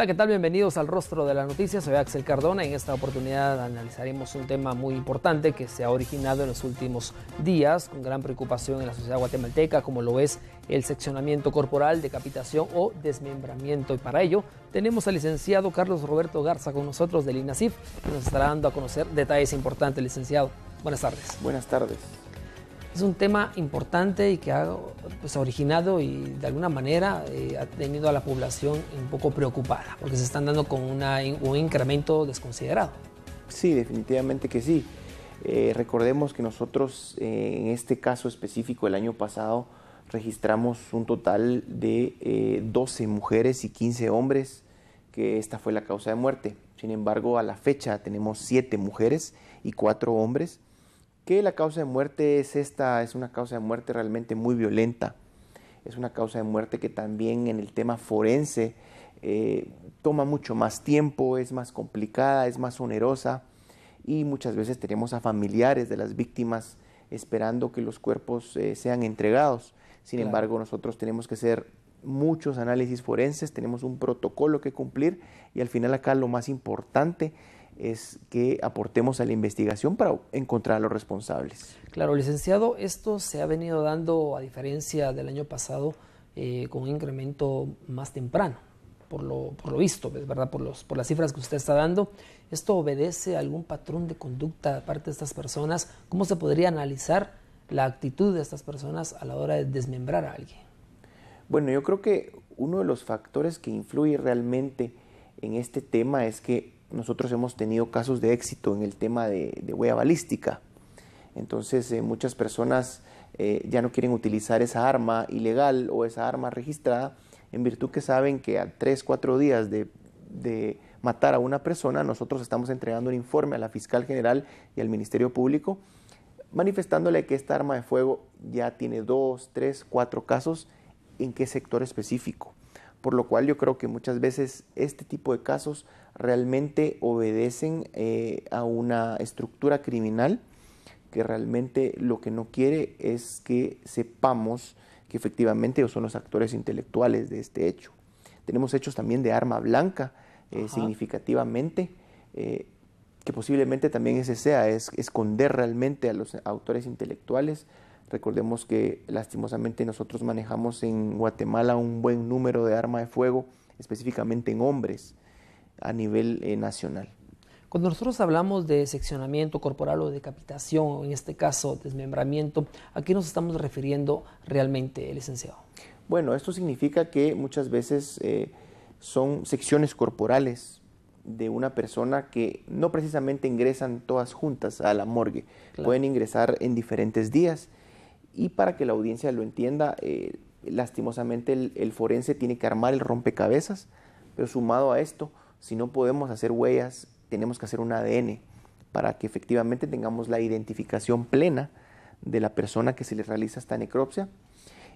Hola, ¿qué tal? Bienvenidos al Rostro de la Noticia. Soy Axel Cardona en esta oportunidad analizaremos un tema muy importante que se ha originado en los últimos días con gran preocupación en la sociedad guatemalteca, como lo es el seccionamiento corporal, decapitación o desmembramiento. Y para ello tenemos al licenciado Carlos Roberto Garza con nosotros del INASIF, que nos estará dando a conocer detalles importantes, licenciado. Buenas tardes. Buenas tardes. Es un tema importante y que ha pues, originado y de alguna manera eh, ha tenido a la población un poco preocupada, porque se están dando con un incremento desconsiderado. Sí, definitivamente que sí. Eh, recordemos que nosotros eh, en este caso específico el año pasado registramos un total de 12 mujeres y 15 hombres que esta fue la causa de muerte. Sin embargo, a la fecha tenemos 7 mujeres y 4 hombres que la causa de muerte es esta, es una causa de muerte realmente muy violenta, es una causa de muerte que también en el tema forense eh, toma mucho más tiempo, es más complicada, es más onerosa y muchas veces tenemos a familiares de las víctimas esperando que los cuerpos eh, sean entregados. Sin embargo, nosotros tenemos que hacer muchos análisis forenses, tenemos un protocolo que cumplir y al final acá lo más importante es que aportemos a la investigación para encontrar a los responsables. Claro, licenciado, esto se ha venido dando, a diferencia del año pasado, eh, con un incremento más temprano, por lo, por lo visto, pues, ¿verdad? Por, los, por las cifras que usted está dando. ¿Esto obedece a algún patrón de conducta de parte de estas personas? ¿Cómo se podría analizar la actitud de estas personas a la hora de desmembrar a alguien? Bueno, yo creo que uno de los factores que influye realmente en este tema es que nosotros hemos tenido casos de éxito en el tema de, huella balística. Entonces eh, muchas personas eh, ya no quieren utilizar esa arma ilegal o esa arma registrada en virtud que saben que a tres, cuatro días de, matar a una persona nosotros estamos entregando un informe a la fiscal general y al Ministerio Público manifestándole que esta arma de fuego ya tiene dos, tres, cuatro casos en qué sector específico por lo cual yo creo que muchas veces este tipo de casos realmente obedecen eh, a una estructura criminal que realmente lo que no quiere es que sepamos que efectivamente son los actores intelectuales de este hecho. Tenemos hechos también de arma blanca eh, significativamente, eh, que posiblemente también ese sea, es esconder realmente a los autores intelectuales Recordemos que lastimosamente nosotros manejamos en Guatemala un buen número de armas de fuego, específicamente en hombres, a nivel eh, nacional. Cuando nosotros hablamos de seccionamiento corporal o decapitación, o en este caso desmembramiento, ¿a qué nos estamos refiriendo realmente, licenciado? Bueno, esto significa que muchas veces eh, son secciones corporales de una persona que no precisamente ingresan todas juntas a la morgue, pueden ingresar en diferentes días y para que la audiencia lo entienda, eh, lastimosamente el, forense tiene que armar el rompecabezas, pero sumado a esto, si no podemos hacer huellas, tenemos que hacer un ADN para que efectivamente tengamos la identificación plena de la persona que se le realiza esta necropsia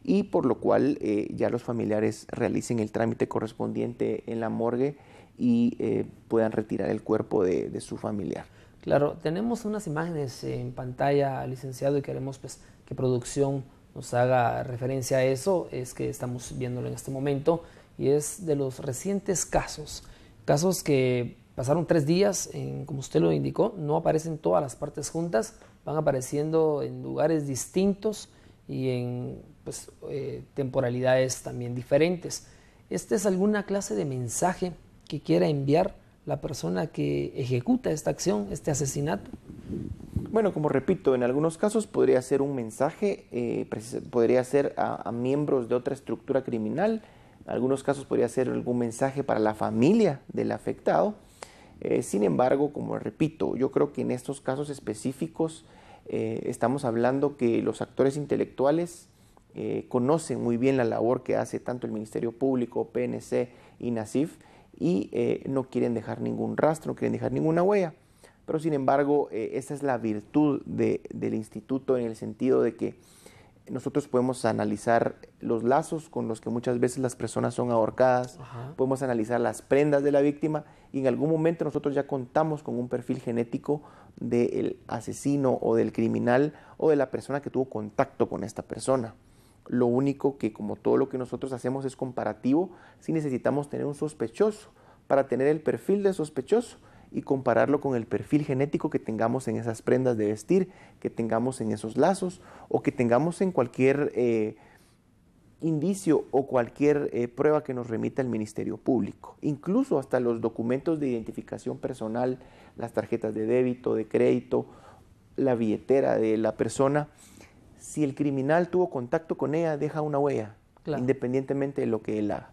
y por lo cual eh, ya los familiares realicen el trámite correspondiente en la morgue y eh, puedan retirar el cuerpo de su familiar. Claro, tenemos unas imágenes en pantalla, licenciado, y queremos pues, que producción nos haga referencia a eso, es que estamos viéndolo en este momento, y es de los recientes casos, casos que pasaron tres días, como usted lo indicó, no aparecen todas las partes juntas, van apareciendo en lugares distintos y en pues, eh, temporalidades también diferentes. Este es alguna clase de mensaje que quiera enviar la persona que ejecuta esta acción, este asesinato? Bueno, como repito, en algunos casos podría ser un mensaje, eh, podría ser a, miembros de otra estructura criminal, en algunos casos podría ser algún mensaje para la familia del afectado. Eh, sin embargo, como repito, yo creo que en estos casos específicos eh, estamos hablando que los actores intelectuales conocen muy bien la labor que hace tanto el Ministerio Público, PNC y NACIF y eh, no quieren dejar ningún rastro, no quieren dejar ninguna huella. Pero sin embargo, eh, esa es la virtud del instituto en el sentido de que nosotros podemos analizar los lazos con los que muchas veces las personas son ahorcadas, podemos analizar las prendas de la víctima y en algún momento nosotros ya contamos con un perfil genético del asesino o del criminal o de la persona que tuvo contacto con esta persona. Lo único que, como todo lo que nosotros hacemos, es comparativo, si necesitamos tener un sospechoso para tener el perfil de sospechoso y compararlo con el perfil genético que tengamos en esas prendas de vestir, que tengamos en esos lazos o que tengamos en cualquier eh, indicio o cualquier eh, prueba que nos remita el Ministerio Público. Incluso hasta los documentos de identificación personal, las tarjetas de débito, de crédito, la billetera de la persona si el criminal tuvo contacto con ella, deja una huella, independientemente de lo que él haga.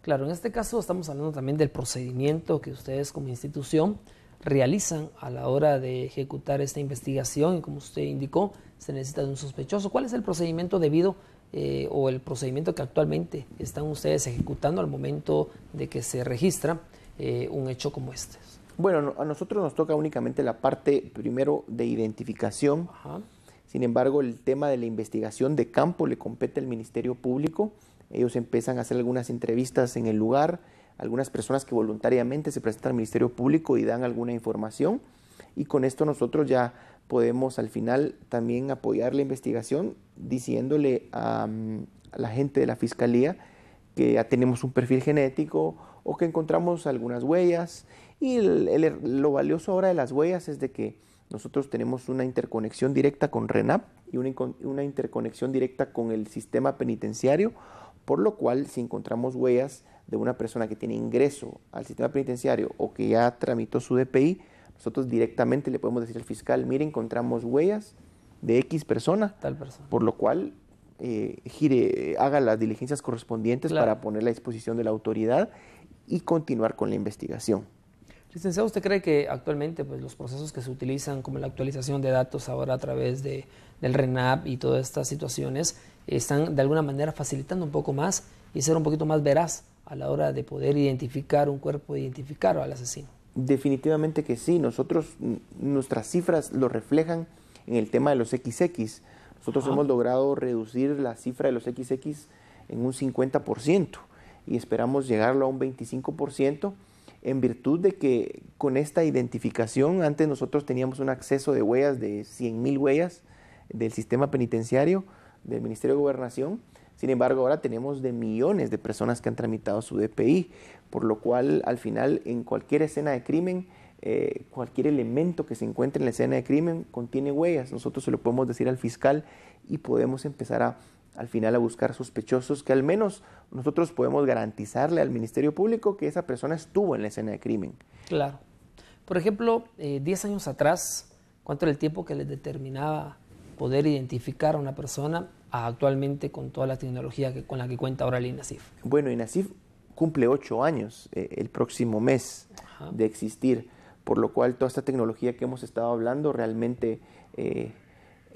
Claro, en este caso estamos hablando también del procedimiento que ustedes como institución realizan a la hora de ejecutar esta investigación y como usted indicó, se necesita de un sospechoso. ¿Cuál es el procedimiento debido eh, o el procedimiento que actualmente están ustedes ejecutando al momento de que se registra eh, un hecho como este? Bueno, a nosotros nos toca únicamente la parte primero de identificación. Ajá sin embargo, el tema de la investigación de campo le compete al Ministerio Público. Ellos empiezan a hacer algunas entrevistas en el lugar, algunas personas que voluntariamente se presentan al Ministerio Público y dan alguna información. Y con esto nosotros ya podemos al final también apoyar la investigación diciéndole a, mm, la gente de la Fiscalía que ya tenemos un perfil genético o que encontramos algunas huellas. Y lo valioso ahora de las huellas es de que nosotros tenemos una interconexión directa con RENAP y una, interconexión directa con el sistema penitenciario, por lo cual si encontramos huellas de una persona que tiene ingreso al sistema penitenciario o que ya tramitó su DPI, nosotros directamente le podemos decir al fiscal, mire, encontramos huellas de X persona, Tal persona. por lo cual eh, gire, haga las diligencias correspondientes para poner a disposición de la autoridad y continuar con la investigación. Licenciado, ¿usted cree que actualmente pues, los procesos que se utilizan, como la actualización de datos ahora a través de, del RENAP y todas estas situaciones, están de alguna manera facilitando un poco más y ser un poquito más veraz a la hora de poder identificar un cuerpo, identificar al asesino? Definitivamente que sí, nosotros, nuestras cifras lo reflejan en el tema de los XX. Nosotros hemos logrado reducir la cifra de los XX en un 50% y esperamos llegarlo a un 25% en virtud de que con esta identificación, antes nosotros teníamos un acceso de huellas de mil huellas del sistema penitenciario, del Ministerio de Gobernación, sin embargo ahora tenemos de millones de personas que han tramitado su DPI, por lo cual al final en cualquier escena de crimen, eh, cualquier elemento que se encuentre en la escena de crimen contiene huellas, nosotros se lo podemos decir al fiscal y podemos empezar a al final a buscar sospechosos que al menos nosotros podemos garantizarle al Ministerio Público que esa persona estuvo en la escena de crimen. Claro. Por ejemplo, 10 eh, años atrás, ¿cuánto era el tiempo que les determinaba poder identificar a una persona actualmente con toda la tecnología que, con la que cuenta ahora el INASIF? Bueno, INASIF cumple 8 años eh, el próximo mes de existir, por lo cual toda esta tecnología que hemos estado hablando realmente... Eh,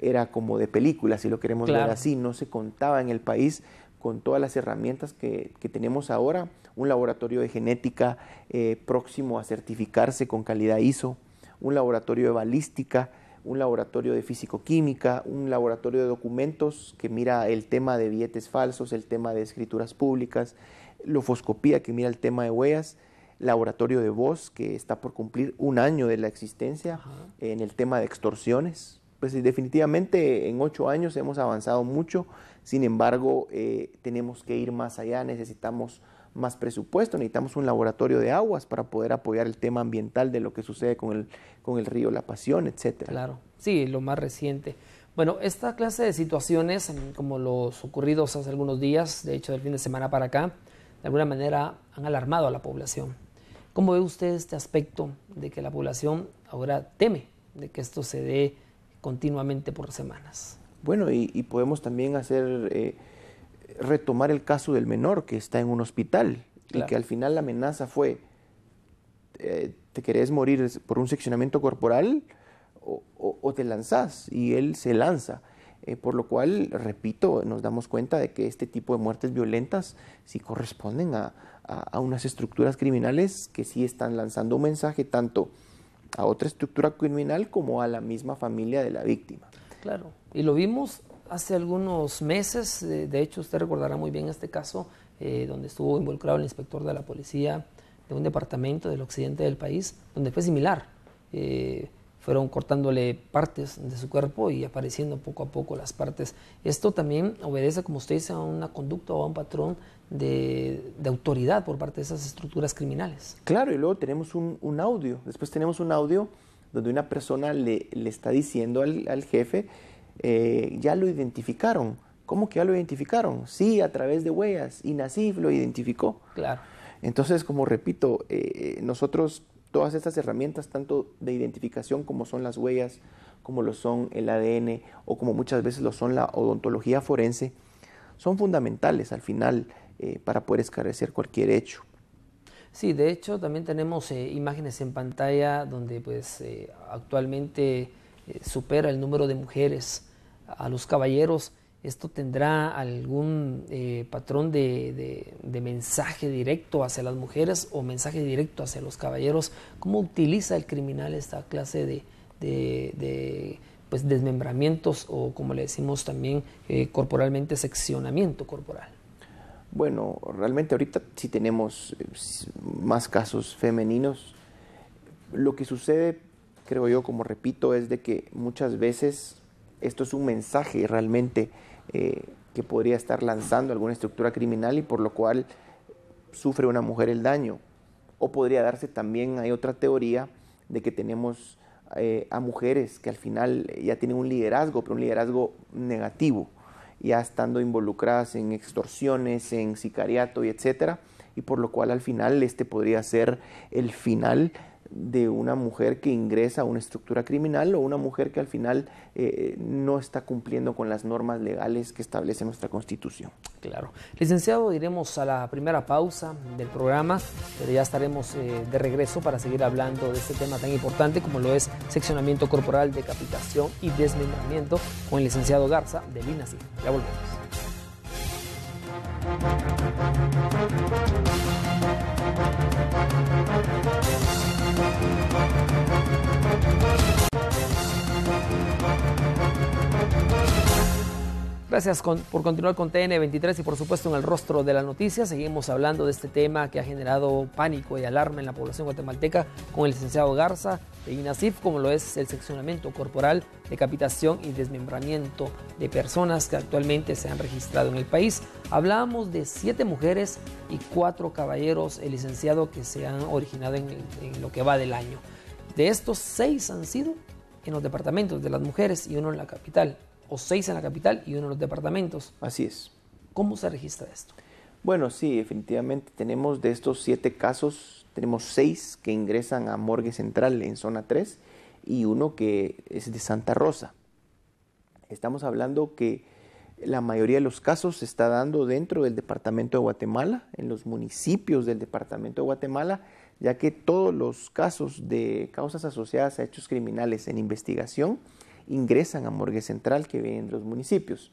era como de película, si lo queremos ver así, no se contaba en el país con todas las herramientas que, tenemos ahora, un laboratorio de genética eh, próximo a certificarse con calidad ISO, un laboratorio de balística, un laboratorio de físico-química, un laboratorio de documentos que mira el tema de billetes falsos, el tema de escrituras públicas, lofoscopía que mira el tema de huellas, laboratorio de voz que está por cumplir un año de la existencia en el tema de extorsiones, pues definitivamente en ocho años hemos avanzado mucho, sin embargo eh, tenemos que ir más allá, necesitamos más presupuesto, necesitamos un laboratorio de aguas para poder apoyar el tema ambiental de lo que sucede con el, con el río La Pasión, etc. Claro, sí, lo más reciente. Bueno, esta clase de situaciones, como los ocurridos hace algunos días, de hecho del fin de semana para acá, de alguna manera han alarmado a la población. ¿Cómo ve usted este aspecto de que la población ahora teme de que esto se dé? continuamente por semanas. Bueno, y, podemos también hacer, eh, retomar el caso del menor que está en un hospital y que al final la amenaza fue, eh, ¿te querés morir por un seccionamiento corporal o, te lanzás? Y él se lanza. Eh, por lo cual, repito, nos damos cuenta de que este tipo de muertes violentas sí corresponden a, a unas estructuras criminales que sí están lanzando un mensaje tanto a otra estructura criminal como a la misma familia de la víctima. Claro, y lo vimos hace algunos meses, eh, de hecho usted recordará muy bien este caso, eh, donde estuvo involucrado el inspector de la policía de un departamento del occidente del país, donde fue similar. Eh, fueron cortándole partes de su cuerpo y apareciendo poco a poco las partes. Esto también obedece, como usted dice, a una conducta o a un patrón de, autoridad por parte de esas estructuras criminales. Claro, y luego tenemos un, audio, después tenemos un audio donde una persona le, está diciendo al, jefe, eh, ya lo identificaron. ¿Cómo que ya lo identificaron? Sí, a través de huellas, y Nasif lo identificó. Claro. Entonces, como repito, eh, eh, nosotros todas estas herramientas, tanto de identificación como son las huellas, como lo son el ADN o como muchas veces lo son la odontología forense, son fundamentales al final eh, para poder esclarecer cualquier hecho. Sí, de hecho también tenemos eh, imágenes en pantalla donde pues eh, actualmente supera el número de mujeres a los caballeros esto tendrá algún eh, patrón de, mensaje directo hacia las mujeres o mensaje directo hacia los caballeros. ¿Cómo utiliza el criminal esta clase de, pues, desmembramientos o, como le decimos también eh, corporalmente, seccionamiento corporal? Bueno, realmente ahorita sí tenemos eh, más casos femeninos. Lo que sucede, creo yo, como repito, es de que muchas veces esto es un mensaje realmente eh, que podría estar lanzando alguna estructura criminal y por lo cual sufre una mujer el daño. O podría darse también, hay otra teoría, de que tenemos eh, a mujeres que al final ya tienen un liderazgo, pero un liderazgo negativo, ya estando involucradas en extorsiones, en sicariato y etcétera, y por lo cual al final este podría ser el final de una mujer que ingresa a una estructura criminal o una mujer que al final eh, no está cumpliendo con las normas legales que establece nuestra Constitución. Claro. Licenciado, iremos a la primera pausa del programa, pero ya estaremos eh, de regreso para seguir hablando de este tema tan importante como lo es seccionamiento corporal, decapitación y desmembramiento con el licenciado Garza de y Ya volvemos. Gracias por continuar con TN23 y por supuesto en el rostro de la noticia. Seguimos hablando de este tema que ha generado pánico y alarma en la población guatemalteca con el licenciado Garza de INASIF, como lo es el seccionamiento corporal, decapitación y desmembramiento de personas que actualmente se han registrado en el país. Hablábamos de siete mujeres y cuatro caballeros, el licenciado, que se han originado en lo que va del año. De estos, seis han sido en los departamentos de las mujeres y uno en la capital o seis en la capital y uno en los departamentos. Así es. ¿Cómo se registra esto? Bueno, sí, definitivamente tenemos de estos siete casos, tenemos seis que ingresan a Morgue Central en zona 3 y uno que es de Santa Rosa. Estamos hablando que la mayoría de los casos se está dando dentro del departamento de Guatemala, en los municipios del departamento de Guatemala, ya que todos los casos de causas asociadas a hechos criminales en investigación ingresan a Morgue Central que vienen de los municipios.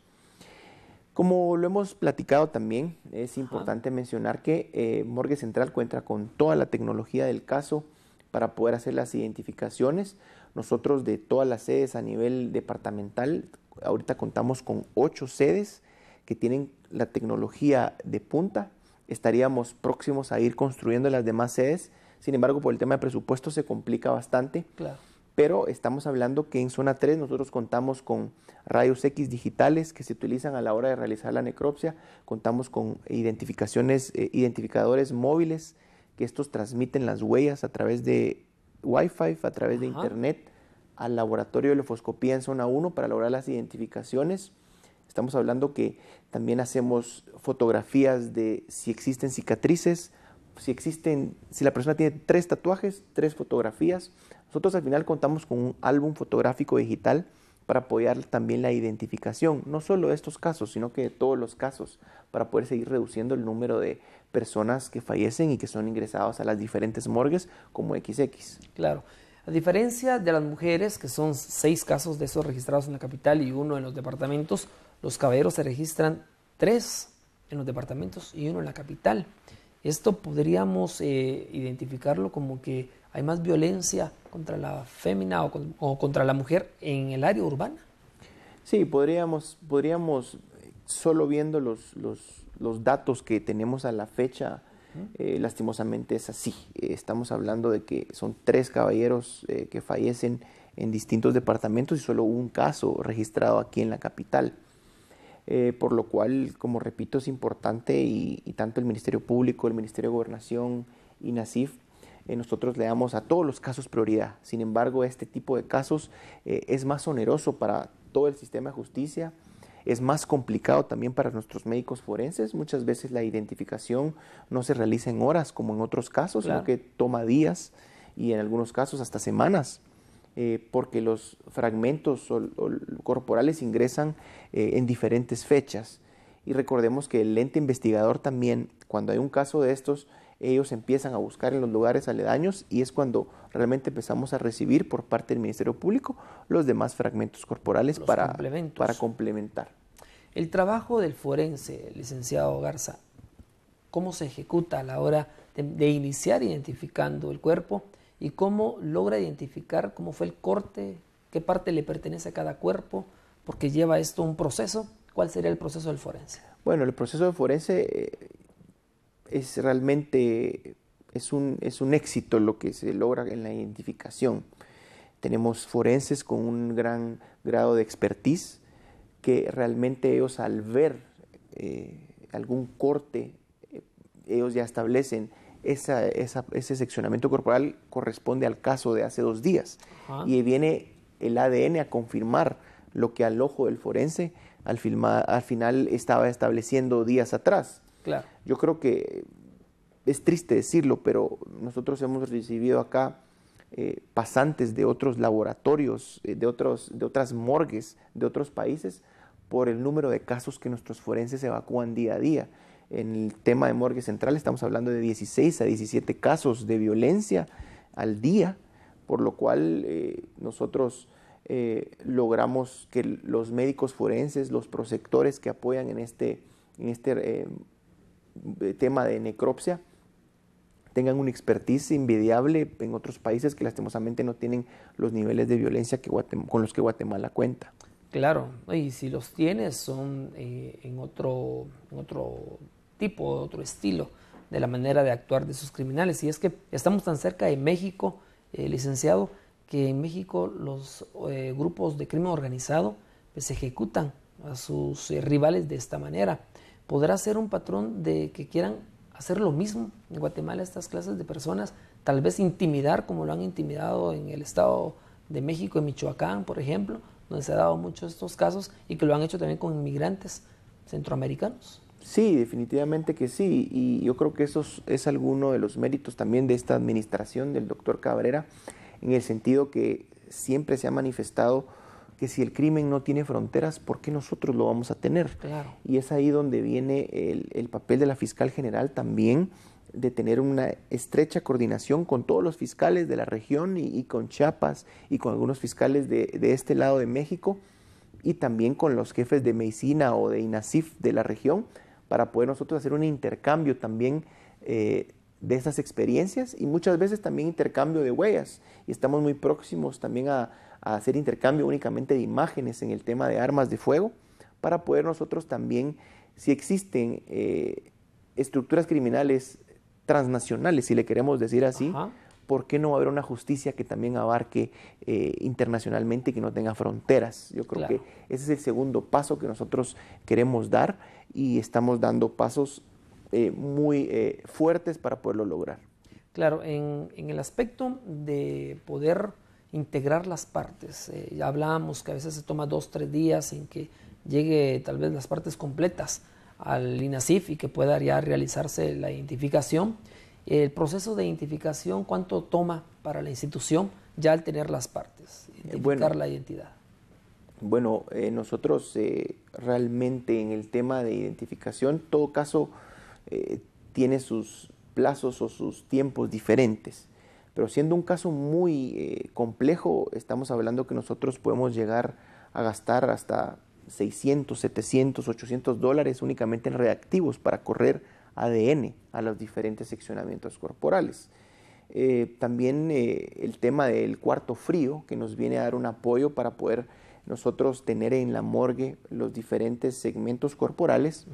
Como lo hemos platicado también, es importante mencionar que eh, Morgue Central cuenta con toda la tecnología del caso para poder hacer las identificaciones. Nosotros de todas las sedes a nivel departamental, ahorita contamos con ocho sedes que tienen la tecnología de punta. Estaríamos próximos a ir construyendo las demás sedes. Sin embargo, por el tema de presupuesto se complica bastante. Claro pero estamos hablando que en zona 3 nosotros contamos con rayos X digitales que se utilizan a la hora de realizar la necropsia, contamos con identificaciones, eh, identificadores móviles que estos transmiten las huellas a través de Wi-Fi, a través de Internet, al laboratorio de lefoscopía en zona 1 para lograr las identificaciones. Estamos hablando que también hacemos fotografías de si existen cicatrices, si existen, si la persona tiene tres tatuajes, tres fotografías, nosotros al final contamos con un álbum fotográfico digital para apoyar también la identificación, no solo de estos casos, sino que de todos los casos, para poder seguir reduciendo el número de personas que fallecen y que son ingresados a las diferentes morgues como XX. Claro. A diferencia de las mujeres, que son seis casos de esos registrados en la capital y uno en los departamentos, los caballeros se registran tres en los departamentos y uno en la capital. Esto podríamos eh, identificarlo como que hay más violencia contra la fémina o, contra la mujer en el área urbana. Sí, podríamos, podríamos eh, solo viendo los, datos que tenemos a la fecha, eh, lastimosamente es así. estamos hablando de que son tres caballeros eh, que fallecen en distintos departamentos y solo un caso registrado aquí en la capital. por lo cual, como repito, es importante y tanto el Ministerio Público, el Ministerio de Gobernación y NACIF eh, nosotros le damos a todos los casos prioridad. Sin embargo, este tipo de casos eh, es más oneroso para todo el sistema de justicia, es más complicado también para nuestros médicos forenses. Muchas veces la identificación no se realiza en horas como en otros casos, sino que toma días y en algunos casos hasta semanas. Eh, porque los fragmentos corporales ingresan en diferentes fechas. Y recordemos que el ente investigador también, cuando hay un caso de estos, ellos empiezan a buscar en los lugares aledaños y es cuando realmente empezamos a recibir por parte del Ministerio Público los demás fragmentos corporales para, complementar. El trabajo del forense, licenciado Garza, ¿cómo se ejecuta a la hora de, iniciar identificando el cuerpo y cómo logra identificar cómo fue el corte, qué parte le pertenece a cada cuerpo? Porque lleva esto un proceso. ¿Cuál sería el proceso del forense? Bueno, el proceso del forense eh, es realmente es un, éxito lo que se logra en la identificación. Tenemos forenses con un gran grado de expertise que realmente ellos al ver eh, algún corte, eh, ellos ya establecen ese seccionamiento corporal corresponde al caso de hace dos días. Y viene el ADN a confirmar lo que al ojo del forense al, al final estaba estableciendo días atrás. Yo creo que es triste decirlo, pero nosotros hemos recibido acá eh, pasantes de otros laboratorios, eh, de, otros, de otras morgues, de otros países, por el número de casos que nuestros forenses evacúan día a día. En el tema de morgue central estamos hablando de 16 a 17 casos de violencia al día, por lo cual eh, nosotros logramos que los médicos forenses, los prosectores que apoyan en este, en este eh, tema de necropsia tengan una expertise invidiable en otros países que lastimosamente no tienen los niveles de violencia que con los que Guatemala cuenta. Claro, y si los tienes son eh, en, otro, otro tipo, otro estilo de la manera de actuar de sus criminales. Y es que estamos tan cerca de México, eh, licenciado, que en México los grupos de crimen organizado pues, ejecutan a sus rivales de esta manera podrá ser un patrón de que quieran hacer lo mismo en Guatemala estas clases de personas, tal vez intimidar como lo han intimidado en el Estado de México, en Michoacán, por ejemplo, donde se han dado muchos estos casos y que lo han hecho también con inmigrantes centroamericanos. Sí, definitivamente que sí, y yo creo que eso es alguno de los méritos también de esta administración del doctor Cabrera, en el sentido que siempre se ha manifestado que si el crimen no tiene fronteras, ¿por qué nosotros lo vamos a tener? Y es ahí donde viene el, papel de la fiscal general también de tener una estrecha coordinación con todos los fiscales de la región y, con Chiapas y con algunos fiscales de, este lado de México y también con los jefes de medicina o de Inacif de la región para poder nosotros hacer un intercambio también eh, de esas experiencias y muchas veces también intercambio de huellas y estamos muy próximos también a, hacer intercambio únicamente de imágenes en el tema de armas de fuego, para poder nosotros también, si existen eh, estructuras criminales transnacionales, si le queremos decir así, ¿por qué no va a haber una justicia que también abarque eh, internacionalmente y que no tenga fronteras? Yo creo que ese es el segundo paso que nosotros queremos dar y estamos dando pasos eh, muy fuertes para poderlo lograr. Claro, en el aspecto de poder integrar las partes. Eh, ya hablábamos que a veces se toma dos, tres días en que llegue tal vez las partes completas al INACIF y que pueda ya realizarse la identificación. El proceso de identificación, ¿cuánto toma para la institución ya al tener las partes, eh, identificar la identidad? Bueno, eh, nosotros realmente en el tema de identificación, todo caso tiene sus plazos o sus tiempos diferentes. Pero siendo un caso muy eh, complejo, estamos hablando que nosotros podemos llegar a gastar hasta 600, 700, 800 dólares únicamente en reactivos para correr ADN a los diferentes seccionamientos corporales. Eh, también eh, el tema del cuarto frío, que nos viene a dar un apoyo para poder nosotros tener en la morgue los diferentes segmentos corporales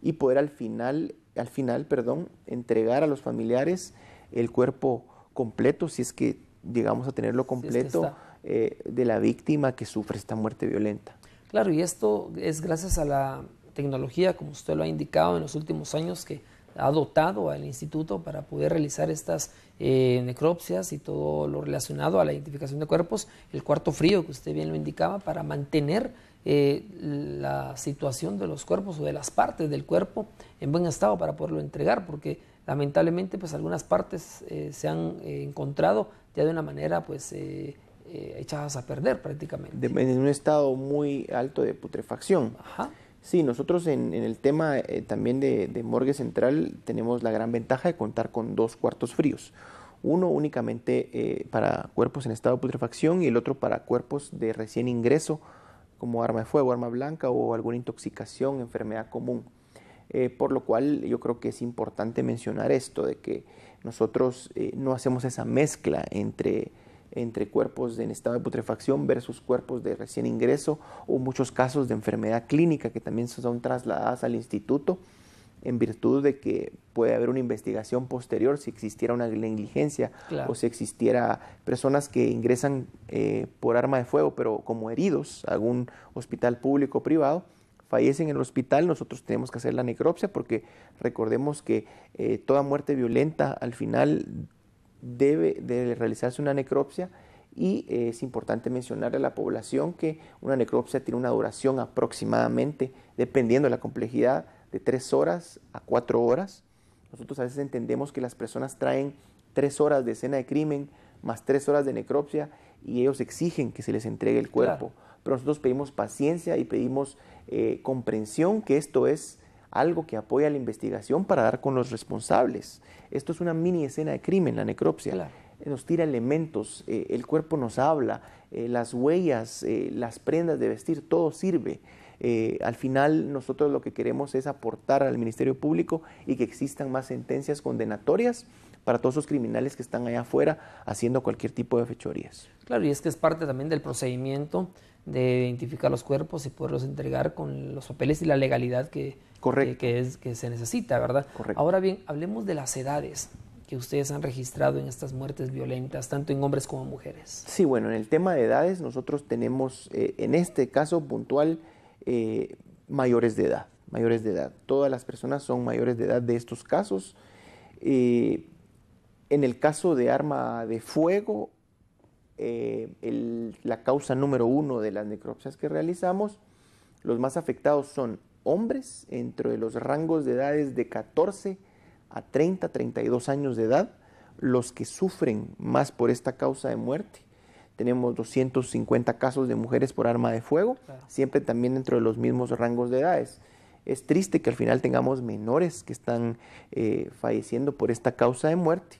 y poder al final, al final, perdón, entregar a los familiares el cuerpo completo, si es que llegamos a tenerlo completo, eh, de la víctima que sufre esta muerte violenta. Claro, y esto es gracias a la tecnología, como usted lo ha indicado en los últimos años, que ha dotado al instituto para poder realizar estas eh, necropsias y todo lo relacionado a la identificación de cuerpos, el cuarto frío que usted bien lo indicaba, para mantener eh, la situación de los cuerpos o de las partes del cuerpo en buen estado para poderlo entregar, porque Lamentablemente, pues algunas partes eh, se han eh, encontrado ya de una manera, pues, eh, echadas a perder prácticamente. en un estado muy alto de putrefacción. Ajá. Sí, nosotros en, el tema también de, morgue central tenemos la gran ventaja de contar con dos cuartos fríos. Uno únicamente para cuerpos en estado de putrefacción y el otro para cuerpos de recién ingreso como arma de fuego, arma blanca o alguna intoxicación, enfermedad común. Eh, por lo cual yo creo que es importante mencionar esto, de que nosotros eh, no hacemos esa mezcla entre, cuerpos en estado de putrefacción versus cuerpos de recién ingreso o muchos casos de enfermedad clínica que también son trasladadas al instituto en virtud de que puede haber una investigación posterior si existiera una negligencia o si existiera personas que ingresan eh, por arma de fuego pero como heridos a algún hospital público o privado fallecen en el hospital, nosotros tenemos que hacer la necropsia porque recordemos que eh, toda muerte violenta al final debe realizarse una necropsia y eh, es importante mencionar a la población que una necropsia tiene una duración aproximadamente, dependiendo de la complejidad, de tres horas a cuatro horas. Nosotros a veces entendemos que las personas traen tres horas de escena de crimen, más tres horas de necropsia y ellos exigen que se les entregue el cuerpo. Pero nosotros pedimos paciencia y pedimos eh, comprensión que esto es algo que apoya la investigación para dar con los responsables. Esto es una mini escena de crimen, la necropsia. Eh, nos tira elementos, eh, el cuerpo nos habla, las huellas, las prendas de vestir, todo sirve. al final nosotros lo que queremos es aportar al Ministerio Público y que existan más sentencias condenatorias para todos esos criminales que están allá afuera haciendo cualquier tipo de fechorías. Claro, y es que es parte también del procedimiento de identificar los cuerpos y poderlos entregar con los papeles y la legalidad que, que, es, que se necesita, ¿verdad? Correcto. Ahora bien, hablemos de las edades que ustedes han registrado en estas muertes violentas, tanto en hombres como en mujeres. Sí, bueno, en el tema de edades nosotros tenemos, eh, en este caso puntual, eh, mayores de edad, mayores de edad. Todas las personas son mayores de edad de estos casos. Eh, en el caso de arma de fuego, eh, la causa número uno de las necropsias que realizamos, los más afectados son hombres entre los rangos de edades de 14 a 30, 32 años de edad, los que sufren más por esta causa de muerte. Tenemos 250 casos de mujeres por arma de fuego, siempre también dentro de los mismos rangos de edades. Es triste que al final tengamos menores que están eh, falleciendo por esta causa de muerte.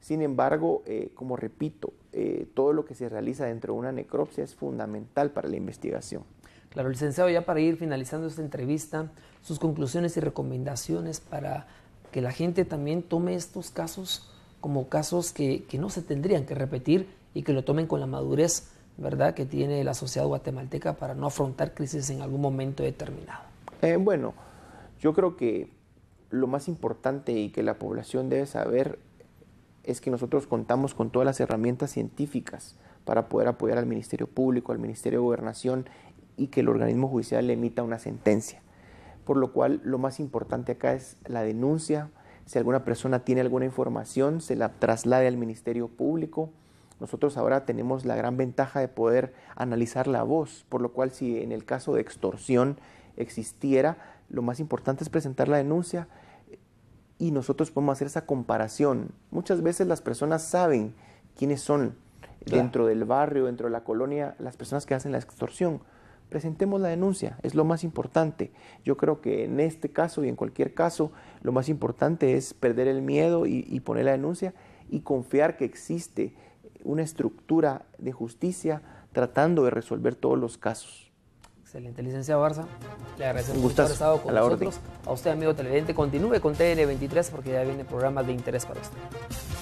Sin embargo, eh, como repito, eh, todo lo que se realiza dentro de una necropsia es fundamental para la investigación. Claro, licenciado, ya para ir finalizando esta entrevista, sus conclusiones y recomendaciones para que la gente también tome estos casos como casos que, no se tendrían que repetir y que lo tomen con la madurez ¿verdad? que tiene la sociedad guatemalteca para no afrontar crisis en algún momento determinado. Eh, bueno, yo creo que lo más importante y que la población debe saber es que nosotros contamos con todas las herramientas científicas para poder apoyar al Ministerio Público, al Ministerio de Gobernación y que el organismo judicial le emita una sentencia. Por lo cual, lo más importante acá es la denuncia. Si alguna persona tiene alguna información, se la traslade al Ministerio Público. Nosotros ahora tenemos la gran ventaja de poder analizar la voz, por lo cual si en el caso de extorsión existiera, lo más importante es presentar la denuncia, y nosotros podemos hacer esa comparación. Muchas veces las personas saben quiénes son dentro del barrio, dentro de la colonia, las personas que hacen la extorsión. Presentemos la denuncia, es lo más importante. Yo creo que en este caso y en cualquier caso, lo más importante es perder el miedo y poner la denuncia y confiar que existe una estructura de justicia tratando de resolver todos los casos. Excelente. Licenciado Barça le agradecemos por haber estado con nosotros. A usted, amigo televidente, continúe con TN23 porque ya viene programa de interés para usted.